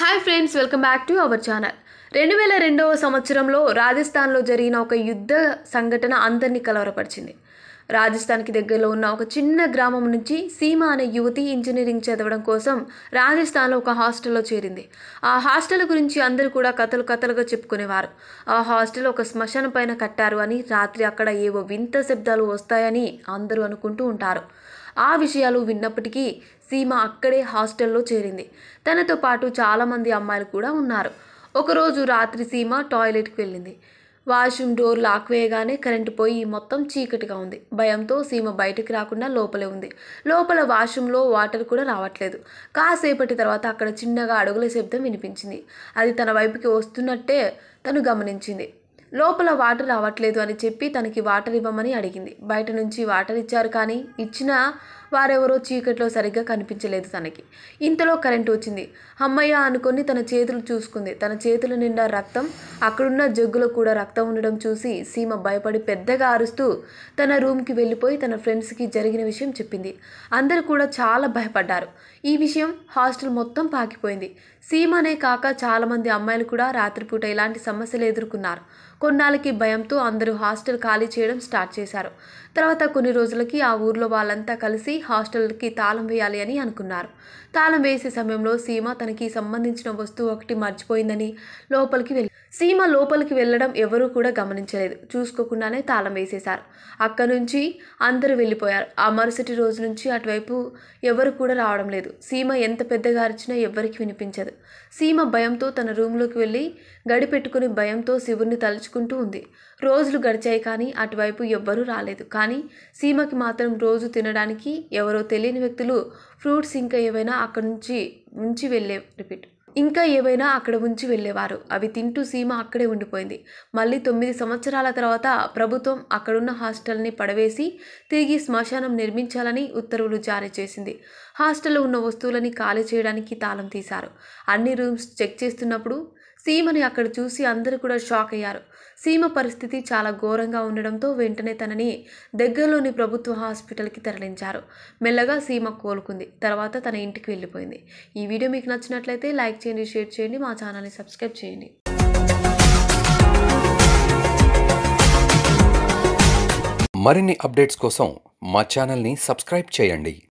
hi friends welcome back to our channel రెండు వేల రెండవ సంవత్సరంలో రాజస్థాన్లో జరిగిన ఒక యుద్ధ సంఘటన అందరినీ కలవరపరిచింది రాజస్థాన్కి దగ్గరలో ఉన్న ఒక చిన్న గ్రామం నుంచి సీమ అనే యువతి ఇంజనీరింగ్ చదవడం కోసం రాజస్థాన్లో ఒక హాస్టల్లో చేరింది ఆ హాస్టల్ గురించి అందరూ కూడా కథలు కథలుగా చెప్పుకునేవారు ఆ హాస్టల్ ఒక శ్మశాన పైన కట్టారు అని రాత్రి అక్కడ ఏవో వింత శబ్దాలు వస్తాయని అందరూ అనుకుంటూ ఉంటారు ఆ విషయాలు విన్నప్పటికీ సీమ అక్కడే హాస్టల్లో చేరింది తనతో పాటు చాలామంది అమ్మాయిలు కూడా ఉన్నారు ఒకరోజు రాత్రి సీమ టాయిలెట్కి వెళ్ళింది వాష్రూమ్ డోర్ లాక్ వేయగానే కరెంటు పోయి మొత్తం చీకటిగా ఉంది భయంతో సీమ బయటకు రాకుండా లోపలే ఉంది లోపల వాష్రూమ్లో వాటర్ కూడా రావట్లేదు కాసేపటి తర్వాత అక్కడ చిన్నగా అడుగుల శబ్దం వినిపించింది అది తన వైపుకి వస్తున్నట్టే తను గమనించింది లోపల వాటర్ రావట్లేదు అని చెప్పి తనకి వాటర్ ఇవ్వమని అడిగింది బయట నుంచి వాటర్ ఇచ్చారు కానీ ఇచ్చిన వారెవరో చీకట్లో సరిగ్గా కనిపించలేదు తనకి ఇంతలో కరెంటు వచ్చింది అమ్మయ్య అనుకొని తన చేతులు చూసుకుంది తన చేతుల నిండా రక్తం అక్కడున్న జగ్గులో కూడా రక్తం ఉండడం చూసి సీమ భయపడి పెద్దగా అరుస్తూ తన రూమ్కి వెళ్ళిపోయి తన ఫ్రెండ్స్కి జరిగిన విషయం చెప్పింది అందరూ కూడా చాలా భయపడ్డారు ఈ విషయం హాస్టల్ మొత్తం పాకిపోయింది సీమనే కాక చాలామంది అమ్మాయిలు కూడా రాత్రిపూట ఇలాంటి సమస్యలు ఎదుర్కొన్నారు కొన్నాళ్ళకి భయంతో అందరూ హాస్టల్ ఖాళీ చేయడం స్టార్ట్ చేశారు తర్వాత కొన్ని రోజులకి ఆ ఊర్లో వాళ్ళంతా కలిసి హాస్టల్కి తాళం వేయాలి అని అనుకున్నారు తాళం వేసే సమయంలో సీమ తనకి సంబంధించిన వస్తువు ఒకటి మర్చిపోయిందని లోపలికి వెళ్ళి సీమ లోపలికి వెళ్ళడం ఎవరూ కూడా గమనించలేదు చూసుకోకుండానే తాళం వేసేశారు అక్కడి నుంచి అందరూ వెళ్ళిపోయారు ఆ మరుసటి రోజు నుంచి అటువైపు ఎవరు కూడా రావడం లేదు సీమ ఎంత పెద్దగా అరిచినా ఎవరికి వినిపించదు సీమ భయంతో తన రూమ్లోకి వెళ్ళి గడిపెట్టుకుని భయంతో శివుణ్ణి తలుచుకుంటూ ఉంది రోజులు గడిచాయి కానీ అటువైపు ఎవ్వరూ రాలేదు కానీ సీమకి మాత్రం రోజు తినడానికి ఎవరో తెలియని వ్యక్తులు ఫ్రూట్స్ ఇంకా ఏవైనా అక్కడి నుంచి ఉంచి వెళ్ళే రిపీట్ ఇంకా ఏవైనా అక్కడ ఉంచి వెళ్ళేవారు అవి తింటూ సీమ అక్కడే ఉండిపోయింది మళ్ళీ తొమ్మిది సంవత్సరాల తర్వాత ప్రభుత్వం అక్కడున్న హాస్టల్ని పడవేసి తిరిగి శ్మశానం నిర్మించాలని ఉత్తర్వులు జారీ చేసింది హాస్టల్లో ఉన్న వస్తువులని ఖాళీ చేయడానికి తాళం తీశారు అన్ని రూమ్స్ చెక్ చేస్తున్నప్పుడు సీమని అక్కడ చూసి అందరూ కూడా షాక్ అయ్యారు సీమ పరిస్థితి చాలా ఘోరంగా ఉండడంతో వెంటనే తనని దగ్గరలోని ప్రభుత్వ హాస్పిటల్కి తరలించారు మెల్లగా సీమ కోలుకుంది తర్వాత తన ఇంటికి వెళ్ళిపోయింది ఈ వీడియో మీకు నచ్చినట్లయితే లైక్ చేయండి షేర్ చేయండి మా ఛానల్ని సబ్స్క్రైబ్ చేయండి మరిన్ని అప్డేట్స్ కోసం మా ఛానల్ని సబ్స్క్రైబ్ చేయండి